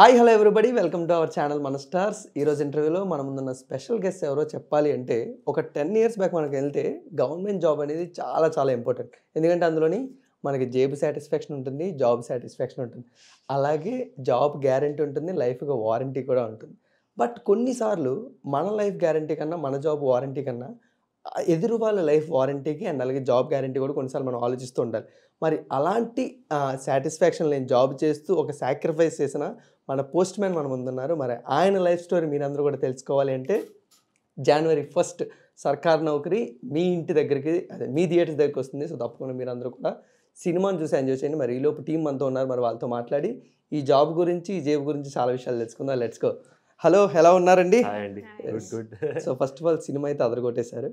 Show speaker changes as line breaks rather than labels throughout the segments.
Hi hello everybody welcome to our channel మన stars ఈరోజు ఇంటర్వ్యూలో మన ముందున్న స్పెషల్ గెస్ట్ ఎవరో చెప్పాలి అంటే ఒక టెన్ ఇయర్స్ బ్యాక్ మనకి వెళ్తే గవర్నమెంట్ జాబ్ అనేది చాలా చాలా ఇంపార్టెంట్ ఎందుకంటే అందులోని మనకి జేబు సాటిస్ఫాక్షన్ ఉంటుంది జాబ్ సాటిస్ఫాక్షన్ ఉంటుంది అలాగే జాబ్ గ్యారంటీ ఉంటుంది లైఫ్గా వారంటీ కూడా ఉంటుంది బట్ కొన్నిసార్లు మన లైఫ్ గ్యారంటీ కన్నా మన జాబ్ వారంటీ కన్నా ఎదురు వాళ్ళ లైఫ్ వారంటీకి అండ్ అలాగే జాబ్ గ్యారంటీ కూడా కొన్నిసార్లు మనం ఆలోచిస్తూ ఉండాలి మరి అలాంటి సాటిస్ఫాక్షన్ లేని జాబ్ చేస్తూ ఒక సాక్రిఫైస్ చేసిన మన పోస్ట్ మ్యాన్ మన ముందున్నారు మరి ఆయన లైఫ్ స్టోరీ మీరందరూ కూడా తెలుసుకోవాలి అంటే జనవరి ఫస్ట్ సర్కార్ నౌకరీ మీ ఇంటి దగ్గరికి అదే మీ థియేటర్ దగ్గరికి వస్తుంది సో తప్పకుండా మీరందరూ కూడా సినిమాను చూసి ఎంజాయ్ చేయండి మరి ఈ లోపు టీం అంతా ఉన్నారు మరి వాళ్ళతో మాట్లాడి ఈ జాబ్ గురించి ఈ జేబు గురించి చాలా విషయాలు తెలుసుకుందాం లెట్స్ గో హలో ఎలా ఉన్నారండి so first of all cinema అయితే అదరగొట్టేశారు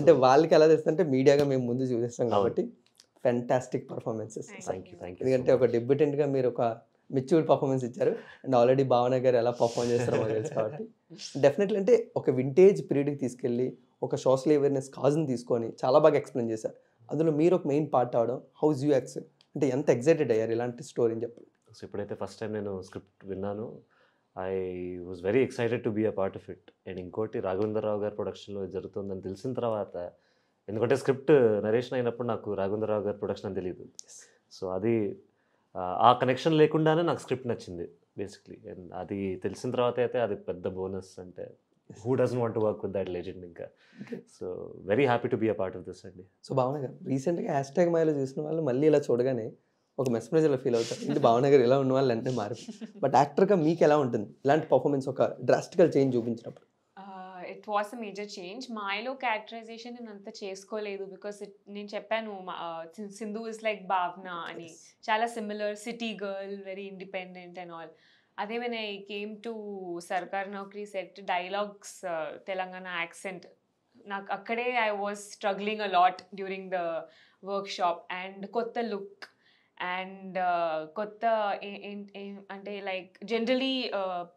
అంటే వాళ్ళకి ఎలా తెలుస్తుంది అంటే మీడియాగా మేము ముందు చూపిస్తాం కాబట్టి ఫెంటాస్టిక్ పర్ఫార్మెన్సెస్ ఎందుకంటే ఒక డెబ్యూటెంట్గా మీరు ఒక మెచ్యూర్ పర్ఫార్మెన్స్ ఇచ్చారు అండ్ ఆల్రెడీ భావన గారు ఎలా పర్ఫామ్ చేస్తారో మాకు తెలుసు కాబట్టి డెఫినెట్లీ అంటే ఒక వింటేజ్ పీరియడ్కి తీసుకెళ్ళి ఒక సోషల్ అవేర్నెస్ కాజ్ని తీసుకొని చాలా బాగా ఎక్స్ప్లెయిన్ చేశారు అందులో మీరు ఒక మెయిన్ పార్ట్ అవడం హౌస్ యూ యాక్స్ అంటే ఎంత ఎగ్జైటెడ్
అయ్యారు ఇలాంటి స్టోరీని చెప్పండి సో ఇప్పుడైతే ఫస్ట్ టైం నేను స్క్రిప్ట్ విన్నాను I was very excited to be a part of it and ఇంకోటి రాఘవేంద్రరావు గారి ప్రొడక్షన్లో జరుగుతుందని తెలిసిన తర్వాత ఎందుకంటే స్క్రిప్ట్ నరేషన్ అయినప్పుడు నాకు రాఘవేంద్రరావు గారి ప్రొడక్షన్ అని తెలియదు సో అది ఆ కనెక్షన్ లేకుండానే నాకు స్క్రిప్ట్ నచ్చింది బేసిక్లీ అండ్ అది తెలిసిన తర్వాత అయితే అది పెద్ద బోనస్ అంటే who doesn't want work with that legend ఇంకా so very happy to be a part of this అండి
సో భావనగర్ రీసెంట్గా హ్యాష్ ట్యాగ్ మాయలో చూసిన వాళ్ళు మళ్ళీ ఇలా చూడగానే ఒక ఇలా ఫీల్ అవుతారు ఇంటి
భావన ఎలా ఉన్న వాళ్ళు అంటే మారు
బట్
యాక్టర్గా మీకు ఎలా ఉంటుంది ఇలాంటి పర్ఫార్మెన్స్ ఒక డ్రాస్టికల్ చేంజ్ చూపించినప్పుడు
it was a major change మాయలో క్యారెక్టరైజేషన్ నేను అంత చేసుకోలేదు బికాస్ ఇట్ నేను చెప్పాను సింధు ఇస్ లైక్ భావ్నా అని చాలా similar city girl very independent and all అదే మన I came to Sarkar Naukari set dialogues Telangana accent నాకు అక్కడే I was struggling a lot during the workshop and కొత్త లుక్ అండ్ కొత్త అంటే like generally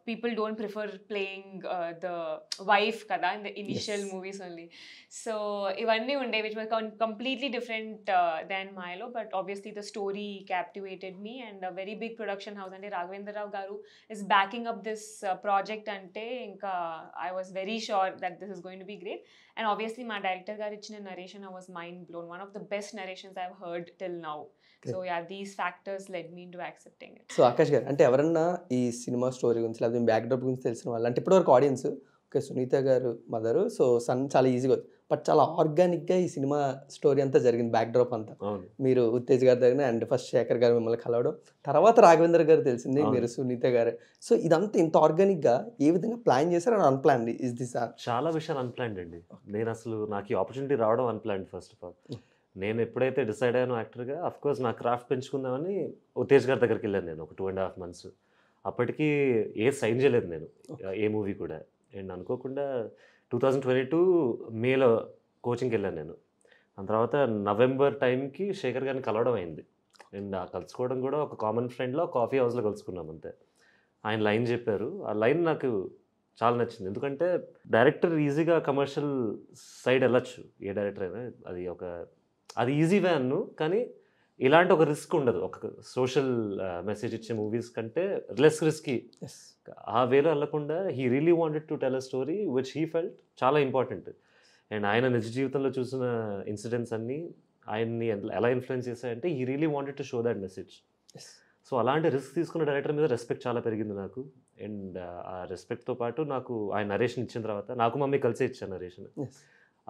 people don't prefer playing the wife కదా in the initial movies only so ఇవన్నీ ఉండే which was completely different than మాయలో but obviously the story captivated me and very big production house అంటే రాఘవేంద్రరావు గారు is backing up this project అంటే ఇంకా I was very sure that this is going to be great and obviously మా director గారు ఇచ్చిన narration I was mind blown one of the best narrations I heard till now so yeah these factors let me to accepting
so Akash గారు అంటే ఎవరన్నా ఈ cinema story గురించి లేదా back drop గురించి తెలిసిన వాళ్ళు అంటే ఇప్పటివరకు ఆడియన్స్ ఓకే సునీత గారు మదరు సో సన్ చాలా ఈజీగా బట్ చాలా ఆర్గానిక్గా ఈ సినిమా స్టోరీ అంతా జరిగింది బ్యాక్ డ్రాప్ అంతా మీరు ఉత్తేజ్ గారి దగ్గర అండ్ ఫస్ట్ శేఖర్ గారు మిమ్మల్ని కలవడం తర్వాత రాఘవేంద్ర గారు తెలిసింది మీరు సునీత గారు సో ఇదంతా ఇంత ఆర్గానిక్గా ఏ విధంగా ప్లాన్ చేశారు అని అన్ప్లాన్ ఇస్ దిస్
చాలా విషయాలు అన్ప్లాన్ అండి నేను అసలు నాకు ఈ ఆపర్చునిటీ రావడం అన్ప్లాన్ ఫస్ట్ ఆఫ్ ఆల్ నేను ఎప్పుడైతే డిసైడ్ అయ్యాను యాక్టర్గా కోర్స్ నా క్రాఫ్ట్ పెంచుకుందామని ఉతేజ్ గారి దగ్గరికి వెళ్ళాను నేను ఒక టూ అండ్ హాఫ్ మంత్స్ అప్పటికి ఏ సైన్ చేయలేదు నేను ఏ మూవీ కూడా అండ్ అనుకోకుండా టూ థౌజండ్ ట్వంటీ టూ మేలో కోచింగ్కి వెళ్ళాను నేను దాని తర్వాత నవంబర్ టైంకి శేఖర్ గారిని కలవడం అయింది అండ్ ఆ కలుసుకోవడం కూడా ఒక కామన్ ఫ్రెండ్లో కాఫీ హౌస్లో కలుసుకున్నాం అంతే ఆయన లైన్ చెప్పారు ఆ లైన్ నాకు చాలా నచ్చింది ఎందుకంటే డైరెక్టర్ ఈజీగా కమర్షియల్ సైడ్ వెళ్ళచ్చు ఏ డైరెక్టర్ అయినా అది ఒక అది ఈజీ వే అన్ను కానీ ఇలాంటి ఒక రిస్క్ ఉండదు ఒక సోషల్ మెసేజ్ ఇచ్చే మూవీస్ కంటే లెస్ రిస్క్ ఆ వేలో వెళ్లకుండా he really wanted to tell a story which he felt చాలా ఇంపార్టెంట్ అండ్ ఆయన నిజ జీవితంలో చూసిన ఇన్సిడెంట్స్ అన్నీ ఆయన్ని ఎలా ఇన్ఫ్లుయెన్స్ చేశాయంటే he really wanted to show that message so అలాంటి రిస్క్ తీసుకున్న డైరెక్టర్ మీద రెస్పెక్ట్ చాలా పెరిగింది నాకు అండ్ ఆ రెస్పెక్ట్తో పాటు నాకు ఆయన నరేషన్ ఇచ్చిన తర్వాత నాకు మమ్మీ కలిసే ఇచ్చాను నరేషన్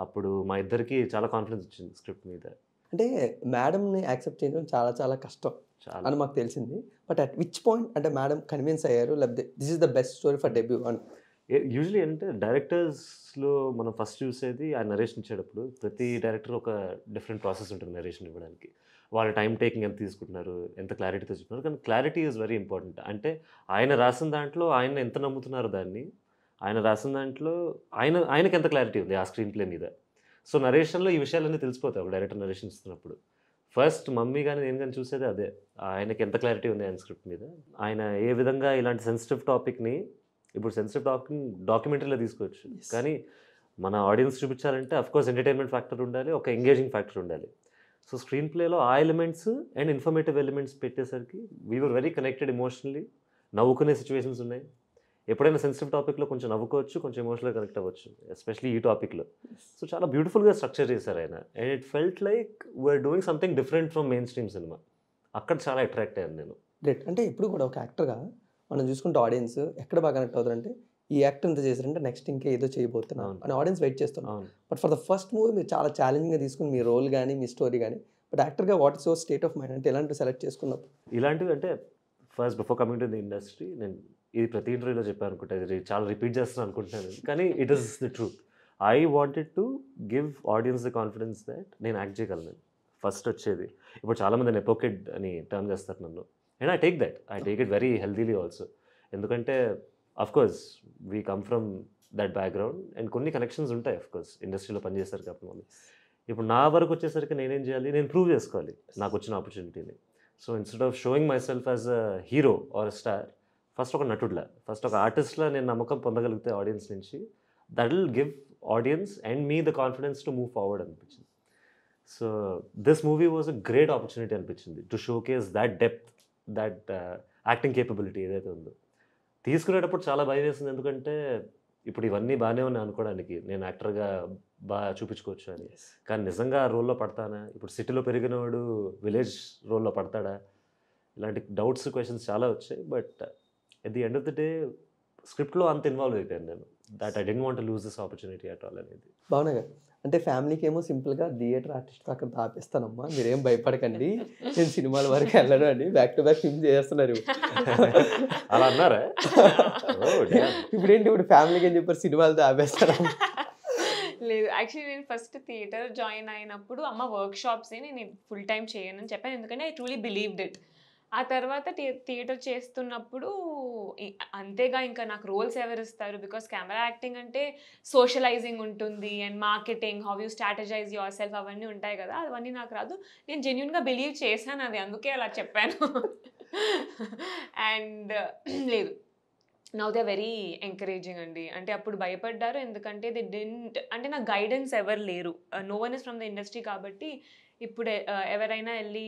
అప్పుడు మా ఇద్దరికి చాలా కాన్ఫిడెన్స్ వచ్చింది స్క్రిప్ట్ మీద
అంటే మేడంని యాక్సెప్ట్ చేయడం చాలా చాలా కష్టం చాలా అని మాకు తెలిసింది బట్ అట్ విచ్ పాయింట్ అంటే మేడం
కన్విన్స్ అయ్యారు లేకపోతే this is the best story for debut అని యూజువలీ అంటే డైరెక్టర్స్లో మనం ఫస్ట్ చూసేది ఆ నరేషన్ ఇచ్చేటప్పుడు ప్రతి డైరెక్టర్ ఒక డిఫరెంట్ ప్రాసెస్ ఉంటుంది నరేషన్ ఇవ్వడానికి వాళ్ళ టైం టేకింగ్ ఎంత తీసుకుంటున్నారు ఎంత క్లారిటీ తీసుకుంటున్నారు కానీ క్లారిటీ ఈజ్ వెరీ ఇంపార్టెంట్ అంటే ఆయన రాసిన దాంట్లో ఆయన ఎంత నమ్ముతున్నారు దాన్ని ఆయన రాసిన దాంట్లో ఆయన ఆయనకి ఎంత క్లారిటీ ఉంది ఆ స్క్రీన్ ప్లే మీద సో నరేషన్లో ఈ విషయాలన్నీ తెలిసిపోతాయి ఒక డైరెక్టర్ నరేషన్ ఇస్తున్నప్పుడు ఫస్ట్ మమ్మీ కానీ నేను కానీ చూసేది అదే ఆయనకి ఎంత క్లారిటీ ఉంది ఆయన స్క్రిప్ట్ మీద ఆయన ఏ విధంగా ఇలాంటి సెన్సిటివ్ టాపిక్ని ఇప్పుడు సెన్సిటివ్ టాపిక్ డాక్యుమెంటరీలో తీసుకోవచ్చు కానీ మన ఆడియన్స్ చూపించాలంటే కోర్స్ ఎంటర్టైన్మెంట్ ఫ్యాక్టర్ ఉండాలి ఒక ఎంగేజింగ్ ఫ్యాక్టర్ ఉండాలి సో స్క్రీన్ ప్లేలో ఆ ఎలిమెంట్స్ అండ్ ఇన్ఫర్మేటివ్ ఎలిమెంట్స్ పెట్టేసరికి we're were very connected emotionally నవ్వుకునే సిచ్యువేషన్స్ ఉన్నాయి ఎప్పుడైనా సెన్సిటివ్ టాపిక్లో కొంచెం నవ్వుకోవచ్చు కొంచెం ఎమోషనల్ కనెక్ట్ అవ్వచ్చు ఎస్పెషలీ ఈ టాపిక్లో సో చాలా బ్యూటిఫుల్గా స్ట్రక్చర్ చేశారు ఆయన and it felt like we're doing something different from mainstream cinema అక్కడ చాలా అట్రాక్ట్ అయ్యాను నేను
అంటే ఇప్పుడు కూడా ఒక యాక్టర్గా మనం చూసుకుంటే ఆడియన్స్ ఎక్కడ బాగా కనెక్ట్ అవుతారంటే ఈ యాక్టర్ ఎంత చేశారంటే నెక్స్ట్ ఇంకా ఏదో చేయబోతున్నాను అని ఆడియన్స్ వెయిట్ చేస్తున్నాను but for the first movie మీరు చాలా ఛాలెంజింగ్గా తీసుకుని మీ రోల్ కానీ మీ స్టోరీ కానీ బట్ యాక్టర్గా what is your state of mind అంటే ఎలాంటివి సెలెక్ట్ చేసుకున్నప్పుడు
ఇలాంటివి అంటే first before coming to the industry నేను ఇది ప్రతి ఇంటర్వ్యూలో చెప్పాను అనుకుంటాను ఇది చాలా రిపీట్ చేస్తాను అనుకుంటున్నాను కానీ it is the truth I wanted to give audience the confidence that నేను యాక్ట్ చేయగలను ఫస్ట్ వచ్చేది ఇప్పుడు చాలామంది నెపోకెడ్ అని టర్మ్ చేస్తారు నన్ను and I take that I take it very healthily also ఎందుకంటే course we come from that background and కొన్ని కనెక్షన్స్ ఉంటాయి కోర్స్ ఇండస్ట్రీలో పనిచేస్తారు కాబట్టి వాళ్ళు ఇప్పుడు నా వరకు వచ్చేసరికి నేనేం చేయాలి నేను ప్రూవ్ చేసుకోవాలి నాకు వచ్చిన ఆపర్చునిటీని so instead of showing myself as a hero or a star first ఒక నటుడులా ఫస్ట్ ఒక ఆర్టిస్ట్లా నేను నమ్మకం పొందగలిగితే ఆడియన్స్ నుంచి that will give audience and me the confidence to move forward అనిపించింది so this movie was a great opportunity అనిపించింది to showcase that depth that acting capability ఏదైతే ఉందో తీసుకునేటప్పుడు చాలా భయం వేసింది ఎందుకంటే ఇప్పుడు ఇవన్నీ బాగానే ఉన్నాయి అనుకోవడానికి నేను యాక్టర్గా బాగా చూపించుకోవచ్చు అని కానీ నిజంగా ఆ రోల్లో పడతానా ఇప్పుడు సిటీలో పెరిగినవాడు విలేజ్ రోల్లో పడతాడా ఇలాంటి డౌట్స్ క్వశ్చన్స్ చాలా వచ్చాయి but at the end of the day స్క్రిప్ట్లో అంత ఇన్వాల్వ్ అయిపోయాను నేను that I didn't want lose this opportunity at all అనేది
బాగున్నా అంటే ఫ్యామిలీకి ఏమో సింపుల్గా థియేటర్ ఆర్టిస్ట్ అక్కడ దాపిస్తానమ్మా మీరేం భయపడకండి నేను సినిమాల వరకు వెళ్ళను అండి బ్యాక్ టు బ్యాక్ ఫిల్మ్ చేస్తున్నారు అలా అన్నారా
oh,
ఇప్పుడు ఏంటి ఇప్పుడు ఫ్యామిలీకి ఏం చెప్పారు సినిమాలు దాపేస్తానమ్మా
లేదు యాక్చువల్లీ నేను ఫస్ట్ థియేటర్ జాయిన్ అయినప్పుడు అమ్మ వర్క్ షాప్స్ నేను ఫుల్ టైం చేయను అని చెప్పాను ఎందుకంటే ఐ ట్రూలీ బిలీవ్డ్ ఇట్ ఆ తర్వాత థియేటర్ చేస్తున్నప్పుడు అంతేగా ఇంకా నాకు రోల్స్ ఎవరిస్తారు బికాస్ కెమెరా యాక్టింగ్ అంటే సోషలైజింగ్ ఉంటుంది and marketing how you strategise yourself అవన్నీ ఉంటాయి కదా అవన్నీ నాకు రాదు నేను జెన్యున్గా బిలీవ్ చేశాను అది అందుకే అలా చెప్పాను అండ్ లేదు నవ్ దే వెరీ ఎంకరేజింగ్ అండి అంటే అప్పుడు భయపడ్డారు ఎందుకంటే ది డింట్ అంటే నా గైడెన్స్ ఎవరు లేరు no one is from the industry కాబట్టి ఇప్పుడు ఎవరైనా వెళ్ళి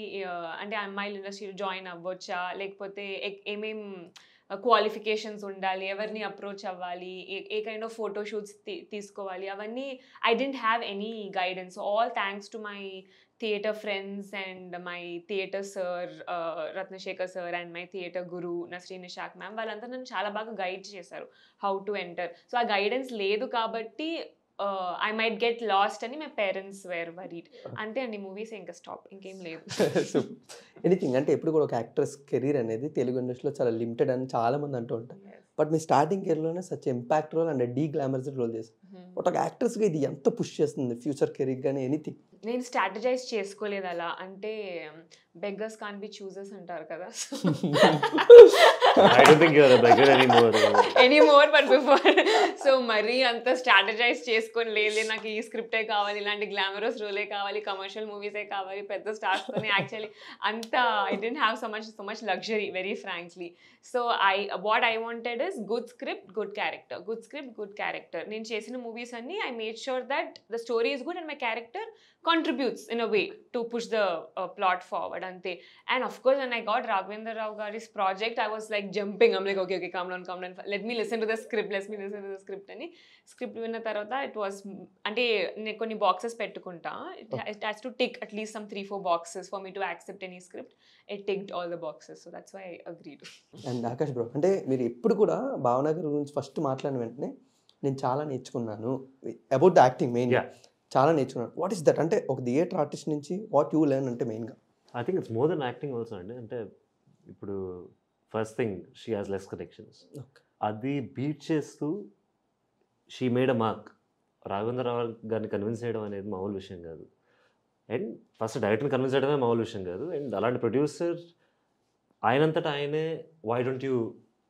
అంటే అమ్మాయిల ఇండస్ట్రీలో జాయిన్ అవ్వచ్చా లేకపోతే ఏమేం క్వాలిఫికేషన్స్ ఉండాలి ఎవరిని అప్రోచ్ అవ్వాలి ఏ కైండ్ ఆఫ్ ఫోటోషూట్స్ తీసుకోవాలి అవన్నీ I dent have any guidance all thanks to my theatre friends and my theatre sir Ratnasekhar sir and my theatre guru నశ్రీ నిషాక్ మ్యామ్ వాళ్ళంతా నన్ను చాలా బాగా గైడ్ చేశారు హౌ టు ఎంటర్ సో ఆ గైడెన్స్ లేదు కాబట్టి ఐ మైట్ గెట్ లాస్ట్ అని మై పేరెంట్స్ వేర్ వరీడ్ అంతే అండి మూవీస్ ఇంకా స్టాప్ ఇంకేం లేదు
ఎనీథింగ్ అంటే ఎప్పుడు కూడా ఒక యాక్ట్రెస్ కెరీర్ అనేది తెలుగు ఇండస్ట్రీలో చాలా లిమిటెడ్ అని చాలా మంది అంటూ ఉంటారు బట్ మీ స్టార్టింగ్ కెరీర్లోనే such impact role and de glamorous role చేశారు ఒక యాక్ట్రెస్ గా ఇది ఎంత పుష్ చేస్తుంది ఫ్యూచర్ కెరీర్ గానీ ఎనీథింగ్
నేను స్ట్రాటజైజ్ చేసుకోలేదు అలా అంటే బెగ్గర్స్ కాన్ బి చూజర్స్ అంటారు కదా any more but before so మరీ అంత స్ట్రాటజైజ్ చేసుకొని లేదు నాకు ఈ స్క్రిప్టే కావాలి ఇలాంటి గ్లామరస్ రోలే కావాలి కమర్షియల్ మూవీసే కావాలి పెద్ద స్టార్స్ అని యాక్చువల్లీ అంత I dent have so much so much luxury very frankly so I what I wanted is good script good character good script good character నేను చేసిన మూవీస్ అన్ని I made sure that the story is good and my character contributes in a way to push the plot forward అంతే and of course and I got Raghavendra Rao గారిస్ project I was like jumping um like okay okay calm down calm let me listen to the script let me listen to the script అని script విన్న తర్వాత it was అంటే నేను కొన్ని boxes పెట్టుకుంటా it has to tick at least some three four boxes for me to accept any script it ticked all the boxes so that's why agree to
and Akash bro అంటే మీరు ఎప్పుడు కూడా భావనగర్ గురించి ఫస్ట్ మాట్లాడిన వెంటనే నేను చాలా నేర్చుకున్నాను అబౌట్ ద యాక్టింగ్ మెయిన్గా చాలా నేర్చుకున్నాను వాట్ ఈస్ దట్ అంటే ఒక థియేటర్ ఆర్టిస్ట్ నుంచి వాట్ యూ లెర్న్ అంటే మెయిన్గా
I think it's more than acting also అండి అంటే ఇప్పుడు first thing she has less connections అది బీట్ చేస్తూ she made a mark Raghavendra Rao గారిని కన్విన్స్ చేయడం అనేది మామూలు విషయం కాదు అండ్ ఫస్ట్ డైరెక్టర్ని కన్విన్స్ చేయడమే మామూలు విషయం కాదు అండ్ అలాంటి ప్రొడ్యూసర్ ఆయనంతటా ఆయనే why don't you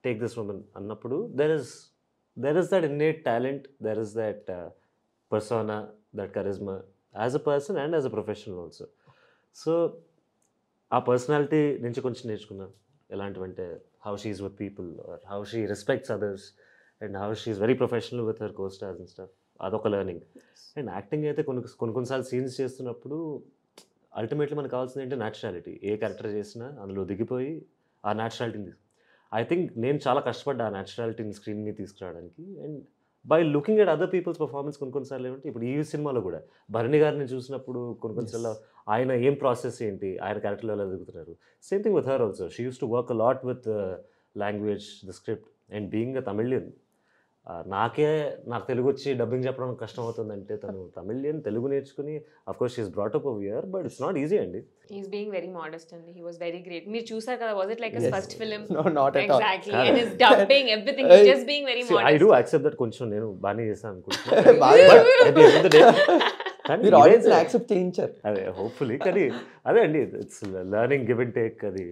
take this women అన్నప్పుడు there is there is that innate talent there is that persona that charisma as a person and as a professional also so ఆ personality నుంచి కొంచెం నేర్చుకున్నాను ఎలాంటివంటే how she is with people how she respects others and how she very professional with her co stars and stuff అదొక learning and acting అయితే కొన్ని కొన్ని కొన్నిసార్లు సీన్స్ చేస్తున్నప్పుడు అల్టిమేట్లీ మనకు కావాల్సింది ఏంటంటే నేచురాలిటీ ఏ క్యారెక్టర్ చేసినా అందులో దిగిపోయి ఆ నేచురాలిటీని ఐ థింక్ నేను చాలా కష్టపడ్డా ఆ న్యాచురాలిటీని స్క్రీన్ మీద తీసుకురావడానికి and by looking at other people's performance కొన్ని కొన్నిసార్లు ఏమంటే ఇప్పుడు ఈ సినిమాలో కూడా భరణి గారిని చూసినప్పుడు కొన్ని కొన్నిసార్లు ఆయన ఏం ప్రాసెస్ ఏంటి ఆయన క్యారెక్టర్లో ఎలా ఎదుగుతున్నారు same thing with her also she use to work a lot with language the script and being a Tamilian నాకే నాకు తెలుగు వచ్చి డబ్బింగ్ చెప్పడం కష్టం అవుతుందంటే తను తమిళియన్ తెలుగు నేర్చుకుని of course she's brought up here but it's not easy అండి
ఈస్ బీయింగ్ వెరీ మోడెస్ట్ అండి హీ వాస్ వెరీ గ్రేట్ మీరు చూసారు కదా was it like his first film no not at all exactly and his dubbing everything is just being very modest I
do accept that కొంచెం నేను బానే చేసా అనుకుంటున్నాను but at the మీరు audience accept చేయించారు అదే హోప్ఫుల్లీ కానీ అదే అండి it's learning give and take అది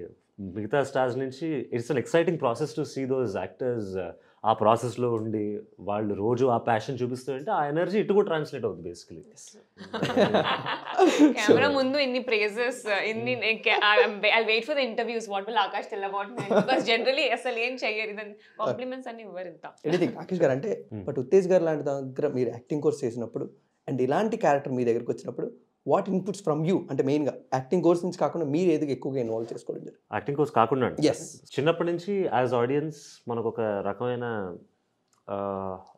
మిగతా స్టార్స్ నుంచి it's an exciting process to see those actors ఆ ప్రాసెస్లో ఉండి వాళ్ళు రోజు ఆ ప్యాషన్ చూపిస్తూ ఉంటే ఆ ఎనర్జీ ఇటు కూడా ట్రాన్స్లేట్ అవుతుంది బేసికలీ
కెమెరా ముందు ఇన్ని ప్రేజెస్ ఇన్ని hmm. I wait for the interviews what will Akash tell about because generally అసలు ఏం చేయరు దాని కాంప్లిమెంట్స్ అన్ని ఇవ్వరు ఇంత ఎనీథింగ్ ఆకాష్ గారు అంటే
hmm. బట్ ఉత్తేజ్ గారు లాంటి దగ్గర మీరు యాక్టింగ్ కోర్స్ చేసినప్పుడు అండ్ ఇలాంటి క్యారెక్టర్ మీ దగ్గరికి వచ్చినప్పుడు వాట్ ఇన్పుట్స్ ఫ్రమ్ యూ అంటే మెయిన్గా యాక్టింగ్ కోర్స్ నుంచి కాకుండా మీరు ఏది ఎక్కువగా ఇన్వాల్వ్ చేసుకోవడం
యాక్టింగ్ కోర్స్ కాకుండా ఎస్ చిన్నప్పటి నుంచి యాజ్ ఆడియన్స్ మనకు ఒక రకమైన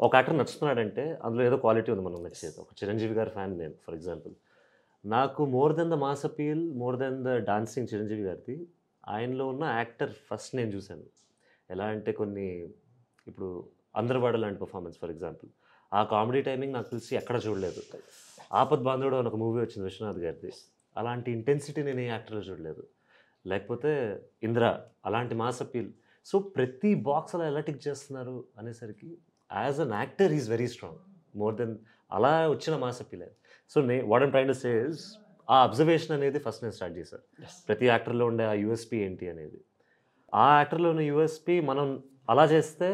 ఒక యాక్టర్ నచ్చుతున్నాడంటే అందులో ఏదో క్వాలిటీ ఉంది మనం నచ్చేది ఒక చిరంజీవి గారి ఫ్యాన్ నేను ఫర్ ఎగ్జాంపుల్ నాకు more than the mass appeal more than the dancing Chiranjeevi గారిది ఆయనలో ఉన్న యాక్టర్ ఫస్ట్ నేను చూశాను ఎలా అంటే కొన్ని ఇప్పుడు అందరవాడ లాంటి పర్ఫార్మెన్స్ ఫర్ ఎగ్జాంపుల్ ఆ కామెడీ టైమింగ్ నాకు తెలిసి ఎక్కడ చూడలేదు ఆపద్ బాంధవుడు అని ఒక మూవీ వచ్చింది విశ్వనాథ్ గారిది అలాంటి ఇంటెన్సిటీ నేను ఏ యాక్టర్లో చూడలేదు లేకపోతే ఇంద్ర అలాంటి మాస్ అప్పీల్ సో ప్రతి బాక్స్ అలా ఎలా చేస్తున్నారు అనేసరికి as an actor is very strong more than అలా వచ్చిన మాస్ అపీల్ సో నే వాట్ అండ్ ట్రైన్ సేస్ ఆ అబ్జర్వేషన్ అనేది ఫస్ట్ నేను స్టార్ట్ చేశాను ప్రతి యాక్టర్లో ఉండే ఆ యూఎస్పీ ఏంటి అనేది ఆ యాక్టర్లో ఉన్న యూఎస్పీ మనం అలా చేస్తే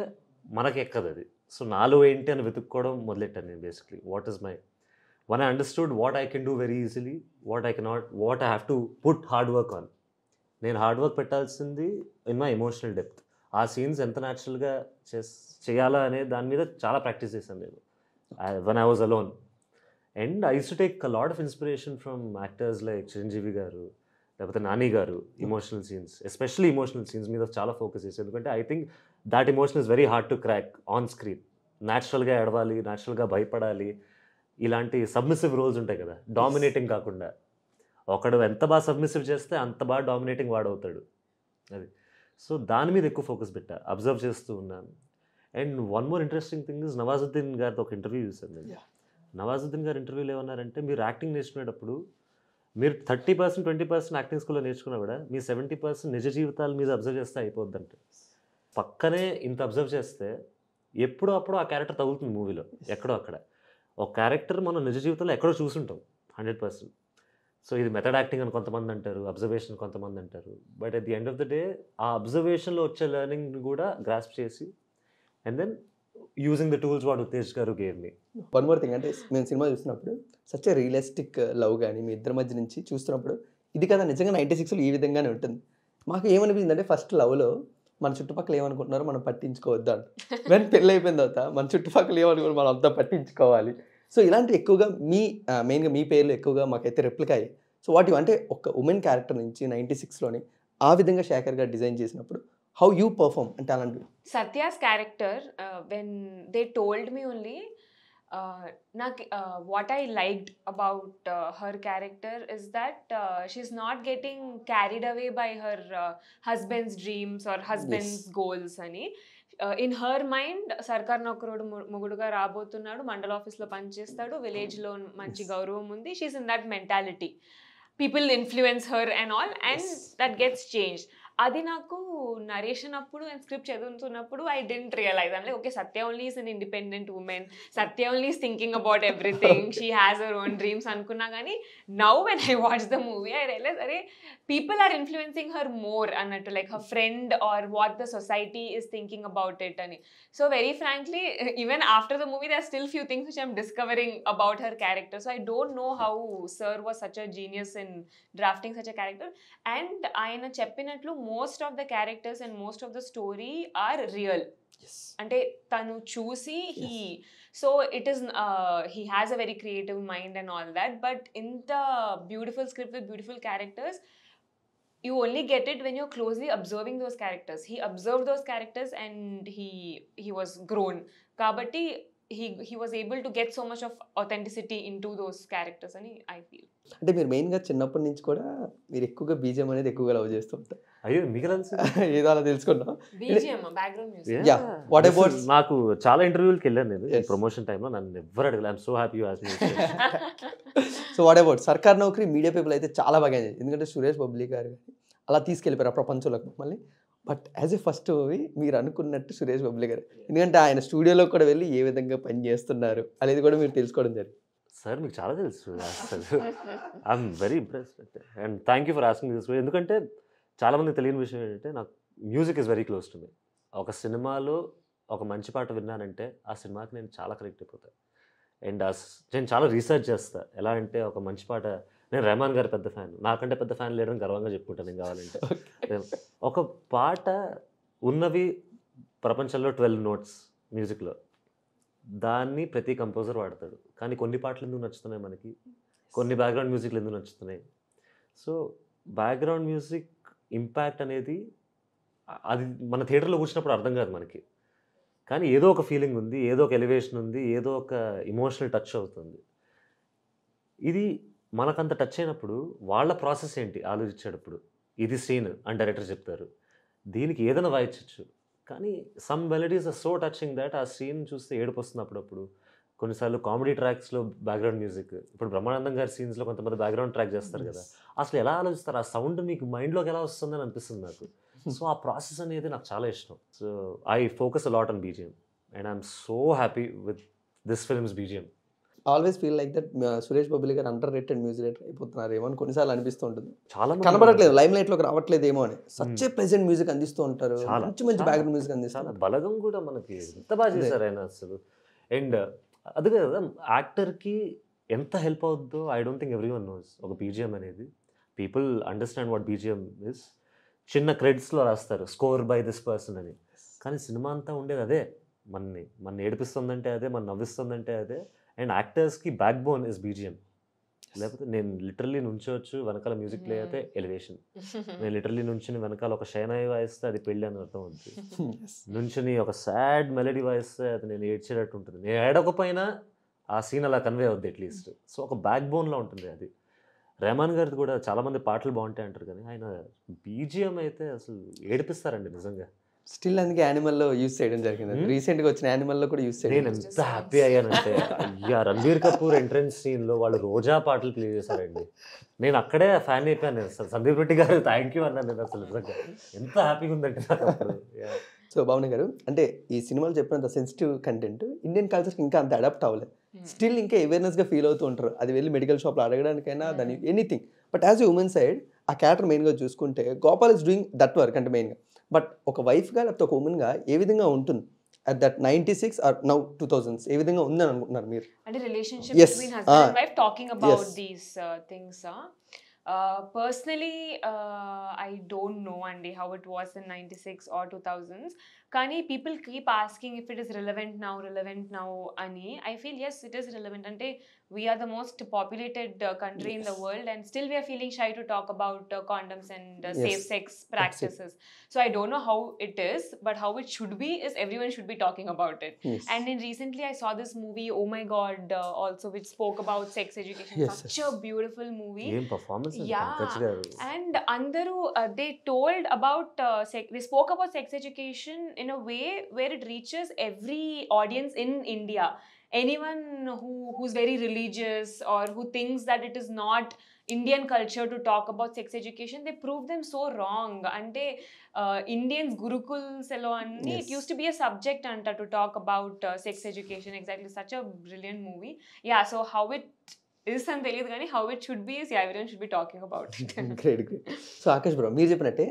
మనకి ఎక్కదు అది సో నాలుగు ఏంటి అని వెతుక్కోవడం మొదలెట్టాను నేను basically what is my one I understood what I can do very easily what I cannot what I have to put hard work on నేను హార్డ్ వర్క్ పెట్టాల్సింది ఇన్ మై ఎమోషనల్ డెప్త్ ఆ scenes ఎంత న్యాచురల్గా చేస్ చేయాలా అనే దాని మీద చాలా ప్రాక్టీస్ చేశాను నేను one I was alone and I to take lot of inspiration from actors like Chiranjeevi గారు లేకపోతే నాని గారు emotional scenes especially emotional scenes మీద చాలా ఫోకస్ చేసి ఎందుకంటే I think that emotion is very hard to crack on screen న్యాచురల్గా ఎడవాలి న్యాచురల్గా భయపడాలి ఇలాంటి సబ్మిసివ్ రోల్స్ ఉంటాయి కదా డామినేటింగ్ కాకుండా ఒకడు ఎంత బాగా సబ్మిసివ్ చేస్తే అంత బాగా డామినేటింగ్ వాడవుతాడు అది సో దాని మీద ఎక్కువ ఫోకస్ పెట్టా అబ్జర్వ్ చేస్తూ ఉన్నాను and one more interesting thing is Nawazuddin గారితో ఒక ఇంటర్వ్యూ చూశాను నేను నవాజుద్దీన్ గారు ఇంటర్వ్యూలో ఏమన్నారంటే మీరు యాక్టింగ్ నేర్చుకునేటప్పుడు మీరు thirty percent twenty percent acting స్కూల్లో నేర్చుకున్నా కూడా మీ సెవెంటీ పర్సెంట్ నిజ జీవితాల మీద అబ్జర్వ్ చేస్తే అయిపోద్దంటే పక్కనే ఇంత అబ్జర్వ్ చేస్తే ఎప్పుడో అప్పుడు ఆ క్యారెక్టర్ తగులుతుంది మూవీలో ఎక్కడో అక్కడ ఒక క్యారెక్టర్ మనం నిజ జీవితంలో ఎక్కడో చూసుంటాం హండ్రెడ్ పర్సెంట్ సో ఇది మెథడ్ యాక్టింగ్ అని కొంతమంది అంటారు అబ్జర్వేషన్ కొంతమంది అంటారు but at the end of the day ఆ అబ్జర్వేషన్లో వచ్చే లెర్నింగ్ కూడా గ్రాస్ప్ చేసి and then using the tools వాడు ఉత్తేజ్ గారు గేమ్ వన్ మోర్ థింగ్ అంటే
మేము సినిమా చూసినప్పుడు సచ్ రియలిస్టిక్ uh, లవ్ కానీ మీ ఇద్దరి మధ్య నుంచి చూస్తున్నప్పుడు ఇది కదా నిజంగా నైంటీ సిక్స్లో ఈ విధంగానే ఉంటుంది మాకు ఏమనిపించింది అంటే ఫస్ట్ లవ్లో మన చుట్టుపక్కల ఏమనుకుంటున్నారో మనం పట్టించుకోవద్దు వెన్ పెళ్ళి అయిపోయిన తర్వాత మన చుట్టుపక్కల ఏమనుకుంటున్నారు మనం అంతా పట్టించుకోవాలి సో ఇలాంటి ఎక్కువగా మీ మెయిన్గా మీ పేర్లు ఎక్కువగా మాకైతే రెప్లిక్ అయ్యాయి సో వాటి అంటే ఒక ఉమెన్ క్యారెక్టర్ నుంచి నైంటీ సిక్స్లోని ఆ విధంగా శేఖర్ గారు డిజైన్ చేసినప్పుడు హౌ యూ పర్ఫామ్ అంటే అలాంటివి
Satya's character when they told me only Uh, నాకు what I liked about her character is that she's not getting carried away by her husband's dreams or husband's goals అని in her mind సర్కార్ నౌకరుడు మొగుడుగా రాబోతున్నాడు మండల్ ఆఫీస్లో పనిచేస్తాడు విలేజ్లో మంచి గౌరవం ఉంది she's in that mentality people influence her and all and that gets change అది నాకు నరేషన్ అప్పుడు అండ్ స్క్రిప్ట్ చదువుతున్నప్పుడు ఐ డెంట్ రియలైజ్ అంటే okay Satya only is an independent women Satya only is thinking about everything she has our own dreams అనుకున్నా కానీ now when I watch the movie I realise అరే people are influencing her more అన్నట్టు like her friend or what the society is thinking about it అని so very frankly even after the movie there still few things which I'm discovering about her character so I don't know how sir was such a genius in drafting such a character and ఆయన చెప్పినట్లు most of the characters and most of the story are real అంటే తను చూసి he so it is he has a very creative mind and all that but ఇంత beautiful script with beautiful characters you only get it when you're closely observing those characters he observe those characters and he he was grown కాబట్టి he he was able to get so much of authenticity into those characters అని I feel
అంటే మీరు మెయిన్గా చిన్నప్పటి నుంచి కూడా మీరు
ఎక్కువగా బీజిఎం అనేది ఎక్కువగా లవ్ చేస్తూ ఉంటారు అయ్యో మిగలల్సి ఏదో అలా తెలుసుకున్నా వాట్ అబౌట్ నాకు చాలా ఇంటర్వ్యూలకి వెళ్ళాను నేను ప్రమోషన్ టైంలో నన్ను ఎవ్వరు అడగలే I'm so happy you so what about Sarkaru Naukari media people అయితే చాలా బాగా ఎందుకంటే సురేష్
బబ్లీ గారు అలా తీసుకెళ్ళిపోయారు ఆ ప్రపంచంలోకి మళ్ళీ but as a first movie మీరు అనుకున్నట్టు సురేష్ బాబులే గారు ఎందుకంటే ఆయన స్టూడియోలో కూడా వెళ్ళి ఏ విధంగా పని చేస్తున్నారు అనేది కూడా మీరు తెలుసుకోవడం
జరిగింది సార్ మీకు చాలా తెలుసు అసలు I'm very impressed and thank you for asking this ఎందుకంటే చాలామంది తెలియని విషయం ఏంటంటే నాకు music is very close to me ఒక సినిమాలో ఒక మంచి పాట విన్నానంటే ఆ సినిమాకి నేను చాలా కనెక్ట్ అయిపోతాను అండ్ ఆ నేను చాలా రీసెర్చ్ చేస్తాను ఎలా అంటే ఒక మంచి పాట నేను రెహమాన్ గారు పెద్ద ఫ్యాన్ నాకంటే పెద్ద ఫ్యాన్ లేడని గర్వంగా చెప్పుకుంటాను నేను కావాలంటే ఒక పాట ఉన్నవి ప్రపంచంలో ట్వెల్వ్ నోట్స్ మ్యూజిక్లో దాన్ని ప్రతి కంపోజర్ వాడతాడు కానీ కొన్ని పాటలు ఎందుకు నచ్చుతున్నాయి మనకి కొన్ని బ్యాక్గ్రౌండ్ మ్యూజిక్లు ఎందుకు నచ్చుతున్నాయి సో బ్యాక్గ్రౌండ్ మ్యూజిక్ ఇంపాక్ట్ అనేది అది మన థియేటర్లో కూర్చున్నప్పుడు అర్థం కాదు మనకి కానీ ఏదో ఒక ఫీలింగ్ ఉంది ఏదో ఒక ఎలివేషన్ ఉంది ఏదో ఒక ఇమోషనల్ టచ్ అవుతుంది ఇది మనకంత టచ్ అయినప్పుడు వాళ్ళ ప్రాసెస్ ఏంటి ఆలోచించేటప్పుడు ఇది సీన్ అని డైరెక్టర్ చెప్తారు దీనికి ఏదైనా వాయించవచ్చు కానీ some melodies are so touching that ఆ సీన్ చూస్తే ఏడుపు వస్తుంది అప్పుడప్పుడు కొన్నిసార్లు కామెడీ ట్రాక్స్లో బ్యాక్గ్రౌండ్ మ్యూజిక్ ఇప్పుడు బ్రహ్మానందం గారి సీన్స్లో కొంతమంది బ్యాక్గ్రౌండ్ ట్రాక్ చేస్తారు కదా అసలు ఎలా ఆలోచిస్తారు ఆ సౌండ్ మీకు మైండ్లోకి ఎలా వస్తుందని అనిపిస్తుంది నాకు hmm. సో ఆ ప్రాసెస్ అనేది నాకు చాలా ఇష్టం so I focus a lot on BGM and I'm so happy with this film's BGM
always feel like that Suresh Bobbili గారు అండర్ రేటెడ్ మ్యూజిక్ రేటర్ అయిపోతున్నారు ఏమో అని కొన్నిసార్లు అనిపిస్తూ ఉంటుంది చాలా కనబడట్లేదు లైమ్ లైట్ లోకి రావట్లేదు ఏమో అని సచ్చే ప్రెసెంట్ మ్యూజిక్ అందిస్తూ ఉంటారు మంచి మంచి బ్యాక్గ్రౌండ్ మ్యూజిక్ అందిస్తారు
బలగం కూడా మనకి ఎంత బాగా చేశారు ఆయన అసలు అండ్ అది కదా యాక్టర్కి ఎంత హెల్ప్ అవుద్దో I don't think everyone knows ఒక బీజిఎం అనేది people understand what BGM is చిన్న క్రెడిట్స్లో రాస్తారు స్కోర్ బై దిస్ పర్సన్ అని కానీ సినిమా అంతా ఉండేది అదే మనని మన ఏడిపిస్తుందంటే అదే మన నవ్విస్తుందంటే అదే అండ్ యాక్టర్స్కి బ్యాక్ బోన్ ఇస్ బీజిఎం లేకపోతే నేను లిటరల్లీ నుంచోవచ్చు వెనకాల మ్యూజిక్ ప్లే అయితే ఎలివేషన్ నేను లిటరలీ నుంచుని వెనకాల ఒక షైనాయి వాయిస్తే అది పెళ్ళి అని అర్థం అవుతుంది నుంచుని ఒక సాడ్ మెలడీ వాయిస్తే అది నేను ఏడ్చేటట్టు ఉంటుంది నేను ఏడకపోయినా ఆ సీన్ అలా కన్వే అవుద్ది అట్లీస్ట్ mm. సో ఒక బ్యాక్ బోన్లో ఉంటుంది అది రెహమాన్ గారిది కూడా చాలామంది పాటలు బాగుంటాయి అంటారు కానీ ఆయన బీజిఎం అయితే అసలు ఏడిపిస్తారండి నిజంగా స్టిల్ అందుకే యానిమల్లో యూస్ చేయడం జరిగింది hmm? రీసెంట్గా వచ్చిన యానిమల్లో కూడా యూస్ చేయడం నేను ఎంత హ్యాపీ అయ్యానంటే అయ్యా రణబీర్ కపూర్ ఎంట్రన్స్ సీన్లో వాళ్ళు రోజా పాటలు ప్లే చేశారండి నేను అక్కడే ఫ్యాన్ అయిపోయాను అసలు సందీప్ రెడ్డి గారు థ్యాంక్ యూ అన్నాను నేను అసలు ఎంత హ్యాపీగా ఉందంటే సో భావన గారు
అంటే ఈ సినిమాలు చెప్పినంత సెన్సిటివ్ కంటెంట్ ఇండియన్ కల్చర్కి ఇంకా అంత అడాప్ట్ అవ్వలేదు hmm. స్టిల్ ఇంకా అవేర్నెస్గా ఫీల్ అవుతూ ఉంటారు అది వెళ్ళి మెడికల్ షాప్లో అడగడానికైనా hmm. దాని anything but as a women side ఆ క్యారెక్టర్ మెయిన్గా చూసుకుంటే Gopal is doing that work అంటే మెయిన్గా బట్ ఒక వైఫ్గా లేకపోతే ఒక ఉమెన్గా ఏ విధంగా ఉంటుంది at that ninety six or now two thousands ఏ విధంగా ఉందని అనుకుంటున్నారు మీరు
అంటే relationship between wife talking about these things personally I don't know అండి how it was in ninety six or two thousands కానీ people keep asking if it is relevant now relevant now అని I feel yes it relevant అంటే we are the most populated uh, country yes. in the world and still we are feeling shy to talk about uh, condoms and uh, yes. safe sex practices so i don't know how it is but how it should be is everyone should be talking about it yes. and then recently i saw this movie oh my god uh, also which spoke about sex education such a beautiful movie Game
performance. yeah
and andaru uh, they told about uh, they spoke about sex education in a way where it reaches every audience in india anyone who who's very religious or who thinks that it is not Indian culture to talk about sex education they prove them so wrong అంటే Indians uh, gurukuls ఎలా అన్ని it used to be a subject అంట to talk about sex education exactly such a brilliant movie yeah so how it is అని తెలియదు కానీ how it should be is everyone should be talking about
it
so Akash bro మీరు చెప్పినట్టే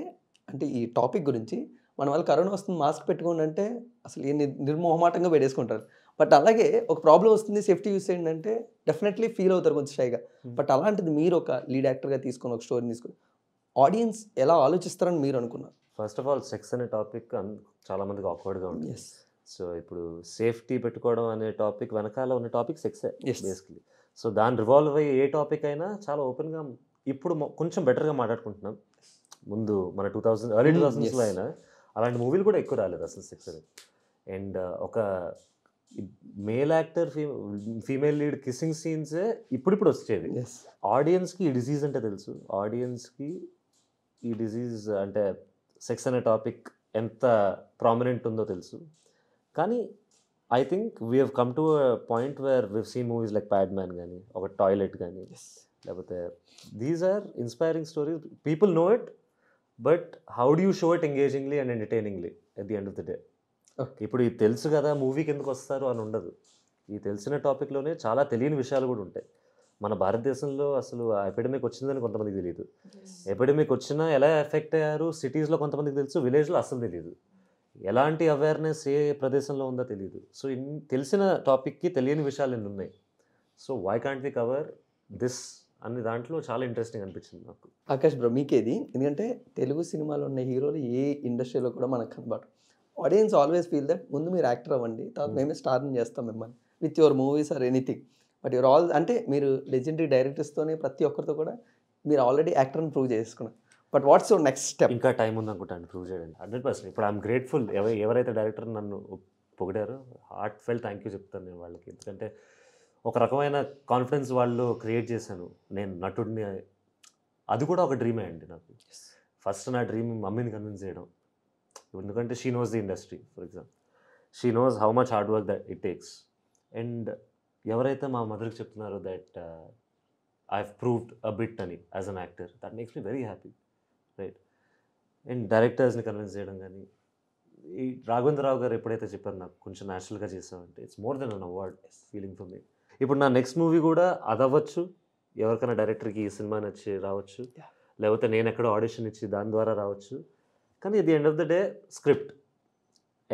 అంటే ఈ topic గురించి మన వాళ్ళు కరోనా వస్తుంది మాస్క్ పెట్టుకోండి అంటే అసలు నిర్మోహమాటంగా పెట్టేసుకుంటారు బట్ అలాగే ఒక ప్రాబ్లం వస్తుంది సేఫ్టీ యూస్ ఏంటంటే డెఫినెట్లీ ఫీల్ అవుతారు కొంచెం షైగా hmm. బట్ అలాంటిది మీరు ఒక లీడ్ యాక్టర్గా తీసుకొని ఒక స్టోరీ తీసుకొని
ఆడియన్స్ ఎలా ఆలోచిస్తారని మీరు అనుకున్నారు ఫస్ట్ ఆఫ్ ఆల్ సెక్స్ అనే టాపిక్ చాలామందికి ఆక్వర్డ్గా ఉంది సో ఇప్పుడు సేఫ్టీ పెట్టుకోవడం అనే టాపిక్ వెనకాల ఉన్న టాపిక్ సెక్సే బేసిక్లీ సో దాని రివాల్వ్ అయ్యే ఏ టాపిక్ అయినా చాలా ఓపెన్గా ఇప్పుడు కొంచెం బెటర్గా మాట్లాడుకుంటున్నాం ముందు మన two thousand early hmm, two థౌజండ్స్లో అయినా అలాంటి మూవీలు కూడా ఎక్కువ రాలేదు అసలు సెక్స్ అనేది అండ్ ఒక male actor fe female lead kissing సీన్సే ఇప్పుడిప్పుడు వచ్చేది ఆడియన్స్కి ఈ డిసీజ్ అంటే తెలుసు ఆడియన్స్కి ఈ డిసీజ్ అంటే సెక్స్ అనే టాపిక్ ఎంత ప్రామినెంట్ ఉందో తెలుసు కానీ I think we have come to point where we've seen movies like Pad Man కానీ ఒక టాయిలెట్ కానీ లేకపోతే these are inspiring stories people know it but how do you show it engagingly and entertainingly at the end of the day ఇప్పుడు ఈ తెలుసు కదా మూవీకి ఎందుకు వస్తారు అని ఉండదు ఈ తెలిసిన టాపిక్లోనే చాలా తెలియని విషయాలు కూడా ఉంటాయి మన భారతదేశంలో అసలు ఎపిడమిక్ వచ్చిందని కొంతమందికి తెలియదు ఎపిడమిక్ వచ్చినా ఎలా ఎఫెక్ట్ అయ్యారు సిటీస్లో కొంతమందికి తెలుసు విలేజ్లో అసలు తెలియదు ఎలాంటి అవేర్నెస్ ఏ ప్రదేశంలో ఉందో తెలియదు సో ఇన్ తెలిసిన టాపిక్కి తెలియని విషయాలు ఎన్ని ఉన్నాయి so why can't we cover this అన్ని దాంట్లో చాలా ఇంట్రెస్టింగ్ అనిపించింది నాకు ఆకాష్ బ్రో మీకేది
ఎందుకంటే తెలుగు సినిమాలో ఉన్న హీరోలు ఏ ఇండస్ట్రీలో కూడా మనకు కనబాటు ఆడియన్స్ ఆల్వేస్ ఫీల్ దట్ ముందు మీరు యాక్టర్ అవ్వండి తర్వాత hmm. మేమే స్టార్టింగ్ చేస్తాం మిమ్మల్ని with your movies or anything but your all అంటే మీరు లెజెండరీ డైరెక్టర్స్తోనే ప్రతి ఒక్కరితో కూడా మీరు ఆల్రెడీ యాక్టర్ని ప్రూవ్ చేసుకున్నారు
but what's your next step ఇంకా టైం ఉందనుకుంటాను ప్రూవ్ చేయండి హండ్రెడ్ పర్సెంట్ ఇప్పుడు ఐఎమ్ గ్రేట్ఫుల్ ఎవరైతే డైరెక్టర్ నన్ను పొగిడారో హార్ట్ ఫెల్ థ్యాంక్ యూ చెప్తాను నేను వాళ్ళకి ఎందుకంటే ఒక రకమైన కాన్ఫిడెన్స్ వాళ్ళు క్రియేట్ చేశాను నేను నటుడిని అది కూడా ఒక డ్రీమే అండి నాకు ఫస్ట్ నా డ్రీమ్ మమ్మీని కన్విన్స్ చేయడం ఎందుకంటే she knows the industry for example she knows how much hard work that it takes and ఎవరైతే మా మదర్కి చెప్తున్నారో దట్ ఐ హూవ్డ్ అ బిట్ అని as an actor that makes me very happy right and డైరెక్టర్స్ని convince చేయడం కానీ ఈ రాఘవేంద్రరావు గారు ఎప్పుడైతే చెప్పారు నాకు కొంచెం న్యాచురల్గా చేసామంటే it's more than an award feeling for me ఇప్పుడు నా నెక్స్ట్ మూవీ కూడా అదవ్వచ్చు ఎవరికైనా డైరెక్టర్కి ఈ సినిమా నచ్చి రావచ్చు లేకపోతే నేను ఎక్కడ ఆడిషన్ ఇచ్చి దాని ద్వారా రావచ్చు కానీ at the end of the day script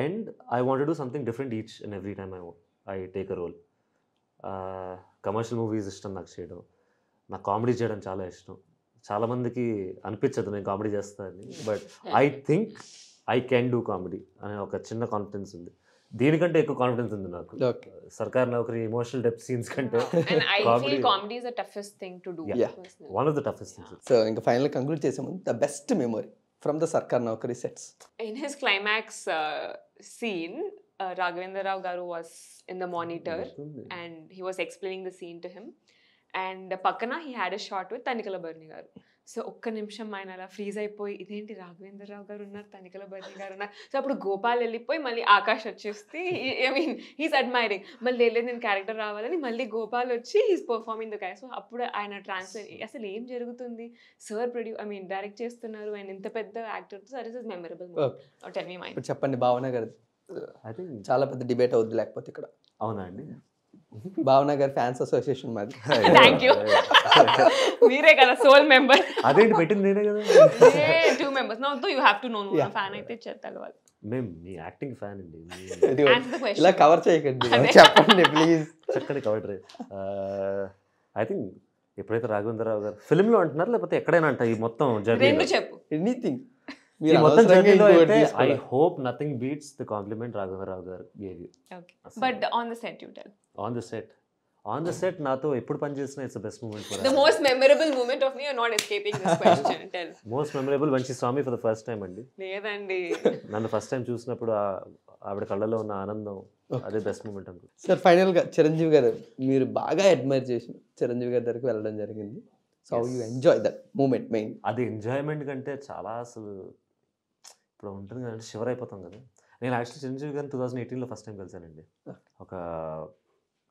and I want do something different each and every time I I take a role commercial movies ఇష్టం నాకు చేయడం నాకు కామెడీ చేయడం చాలా ఇష్టం చాలామందికి అనిపించదు నేను కామెడీ చేస్తానని but I think I can do comedy అనే ఒక చిన్న కాన్ఫిడెన్స్ ఉంది దీనికంటే ఎక్కువ కాన్ఫిడెన్స్ ఉంది నాకు Sarkar Naukari emotional deep scenes కంటే one of the toughest so ఇంకా ఫైనల్ కంక్లూడ్ చేసే
ముందు the best memory from the Sarkar Naukri sets?
In his climax uh, scene, uh, Raghavendra Rao Garu was in the monitor and he was explaining the scene to him. And uh, Pakana, he had a shot with Tanikala Barni Garu. So ఒక్క నిమిషం ఆయన అలా freeze అయిపోయి ఇదేంటి రాఘవేంద్రరావు గారు ఉన్నారు తనికల బదిలీ గారు ఉన్నారు సో అప్పుడు గోపాల్ వెళ్ళిపోయి మళ్ళీ ఆకాష్ వచ్చేస్తే ఐ మీన్ హీస్ అడ్మైరింగ్ మళ్ళీ వెళ్ళేది నేను క్యారెక్టర్ రావాలని మళ్ళీ గోపాల్ వచ్చి he's performing the character so అప్పుడు ఆయన ట్రాన్స్ఫర్ అసలు ఏం జరుగుతుంది సార్ ప్రొడ్యూ ఐ మీన్ డైరెక్ట్ చేస్తున్నారు ఆయన ఇంత పెద్ద యాక్టర్ సరే ఇస్ మెమరబుల్
చెప్పండి భావన గారు చాలా పెద్ద డిబేట్ అవుద్ది లేకపోతే ఇక్కడ అవునా అండి భావనగర్ ఫ్యాన్స్ అసోసియేషన్
మాది థ్యాంక్ యూ
మీరే కదా సోల్ మెంబర్
అదేంటి పెట్టింది నేనే కదా two members
no you have to know fan అయితే చెప్తారు వాళ్ళు
మేము మీ యాక్టింగ్ ఫ్యాన్ అండి ఇలా కవర్ చేయకండి చెప్పండి ప్లీజ్ చక్కని కవర్ ఐ థింక్ ఎప్పుడైతే రాఘవేంద్రరావు గారు ఫిల్మ్లో అంటున్నారు లేకపోతే ఎక్కడైనా అంటారు ఈ మొత్తం జర్నీ
చెప్పు anything
I hope nothing beats the compliment రాఘవరావు garu gave you
but on the set you tell
on the set on the set నాతో ఎప్పుడు పని చేసిన it's best moment for the
most memorable moment of me are not escaping this question tell
most memorable Vamsi Swamy for the first time అండి లేదండి నన్ను first time చూసినప్పుడు ఆవిడ కళ్ళలో ఉన్న ఆనందం అదే బెస్ట్ మూమెంట్ అనుకో
సార్ ఫైనల్ గా చిరంజీవి గారు మీరు బాగా అడ్మైర్ చేసిన చిరంజీవి గారి దగ్గరికి వెళ్ళడం జరిగింది so you enjoy that moment main అది
ఎంజాయ్మెంట్ కంటే చాలా అసలు ఇప్పుడు ఉంటుంది కదంటే షివర్ అయిపోతాం కదా నేను యాక్చువల్లీ చిరంజీవి గారిని టూ థౌజండ్ ఎయిటీన్లో ఫస్ట్ టైం కలిశానండి ఒక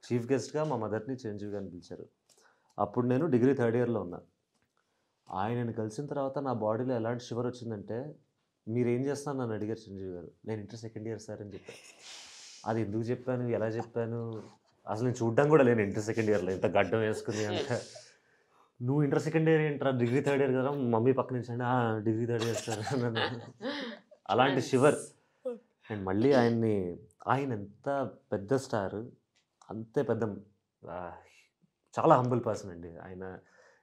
చీఫ్ గెస్ట్గా మా మదర్ని చిరంజీవి గారిని పిలిచారు అప్పుడు నేను డిగ్రీ థర్డ్ ఇయర్లో ఉన్నా ఆయనను కలిసిన తర్వాత నా బాడీలో ఎలాంటి షివర్ వచ్చిందంటే మీరేం చేస్తాను నన్ను అడిగారు చిరంజీవి గారు నేను ఇంటర్ సెకండ్ ఇయర్ సార్ అని చెప్పాను అది ఎందుకు చెప్పాను ఎలా చెప్పాను అసలు నేను చూడడం కూడా లేను ఇంటర్ సెకండ్ ఇయర్లో ఇంత గడ్డం వేసుకుని అంట నువ్వు inter second year inter degree third year కదా మమ్మీ పక్క నుంచి అండి డిగ్రీ థర్డ్ ఇయర్ సార్ అన్నాను అలాంటి శివర్ అండ్ మళ్ళీ hmm. ఆయన్ని ఆయన ఎంత పెద్ద స్టార్ అంతే పెద్ద చాలా హంబుల్ పర్సన్ అండి ఆయన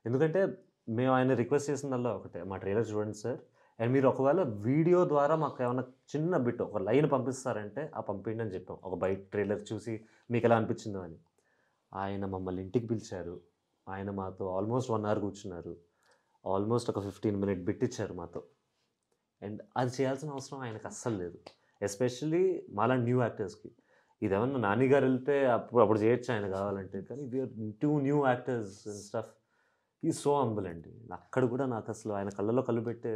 ఎందుకంటే మేము ఆయన రిక్వెస్ట్ చేసిందల్లా ఒకటే మా ట్రైలర్ చూడండి సార్ అండ్ మీరు ఒకవేళ వీడియో ద్వారా మాకు ఏమైనా చిన్న బిట్ ఒక లైన్ పంపిస్తారంటే ఆ పంపిండి అని చెప్పాం ఒక బైక్ ట్రైలర్ చూసి మీకు ఎలా అనిపించిందో అని ఆయన మమ్మల్ని ఇంటికి పిలిచారు ఆయన మాతో ఆల్మోస్ట్ వన్ అవర్ కూర్చున్నారు ఆల్మోస్ట్ ఒక ఫిఫ్టీన్ మినిట్ బిట్ ఇచ్చారు మాతో అండ్ అది చేయాల్సిన అవసరం ఆయనకు అస్సలు లేదు ఎస్పెషల్లీ మాలా న్యూ యాక్టర్స్కి ఇదేమన్నా నాన్నగారు వెళ్తే అప్పుడు అప్పుడు చేయొచ్చు ఆయన కావాలంటే కానీ we're two new actors and stuff ఈ సో అంబుల్ అండి అక్కడ కూడా నాకు అసలు ఆయన కళ్ళలో కళ్ళు పెట్టే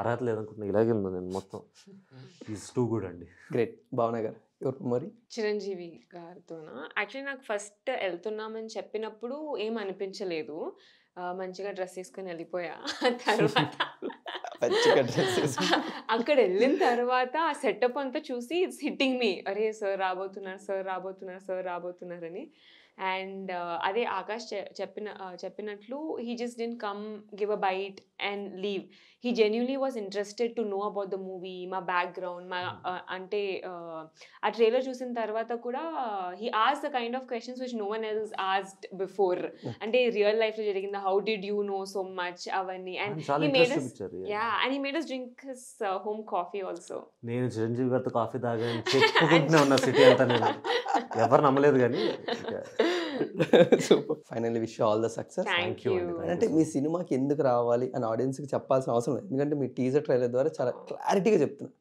అర్హత లేదనుకుంటున్నా ఇలాగే ఉంది నేను మొత్తం ఈజ్ టూ గుడ్ అండి గ్రేట్ భావనగర్ గారు మరి
చిరంజీవి గారితోనా యాక్చువల్లీ నాకు ఫస్ట్ వెళ్తున్నామని చెప్పినప్పుడు ఏం అనిపించలేదు మంచిగా డ్రెస్ వేసుకొని వెళ్ళిపోయా తర్వాత అక్కడ వెళ్ళిన తర్వాత ఆ సెటప్ అంతా చూసి ఇట్స్ హిట్టింగ్ మీ అరే సార్ రాబోతున్నారు సార్ రాబోతున్నారు సార్ రాబోతున్నారని అండ్ అదే ఆకాష్ చెప్పిన చెప్పినట్లు he just didn't come give a bite and leave he genuinely was interested to know about the movie మా బ్యాక్గ్రౌండ్ మా hmm. అంటే ఆ ట్రైలర్ చూసిన తర్వాత కూడా హీ ఆస్ the kind of questions which no one else asked before అంటే real లైఫ్లో లో జరిగింది how did you know so much అవన్నీ and he made yeah and he made us drink home coffee also
నేను చిరంజీవి గారితో కాఫీ తాగా చెప్పుకుంటూనే ఉన్నా సిటీ అంతా నేను ఎవరు నమ్మలేదు కానీ
final wish all the success thank you అంటే మీ సినిమాకి ఎందుకు రావాలి అని ఆడియన్స్కి చెప్పాల్సిన అవసరం లేదు ఎందుకంటే మీ టీజర్ ట్రైలర్ ద్వారా చాలా క్లారిటీగా చెప్తున్నాం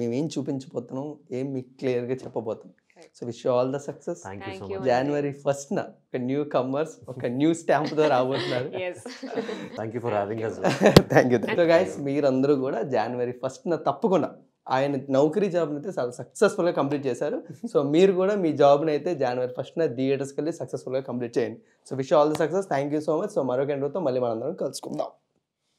మేమేం చూపించబోతున్నాం ఏం మీకు క్లియర్గా చెప్పబోతున్నాం so wish all the success జనవరి ఫస్ట్ నా ఒక న్యూ కమ్మర్స్ ఒక న్యూ స్టాంప్ తో రాబోతున్నారు thank you for having us thank you so guys మీరందరూ కూడా జనవరి ఫస్ట్ నా తప్పకుండా ఆయన నౌకరీ జాబ్ని అయితే చాలా సక్సెస్ఫుల్గా కంప్లీట్ చేశారు సో మీరు కూడా మీ జాబ్ని అయితే జనవరి ఫస్ట్న థియేటర్స్కి వెళ్ళి సక్సెస్ఫుల్గా కంప్లీట్ చేయండి so wish all the success thank you so much so మరొక ఎండ్రోతో మళ్ళీ మనందరం కలుసుకుందాం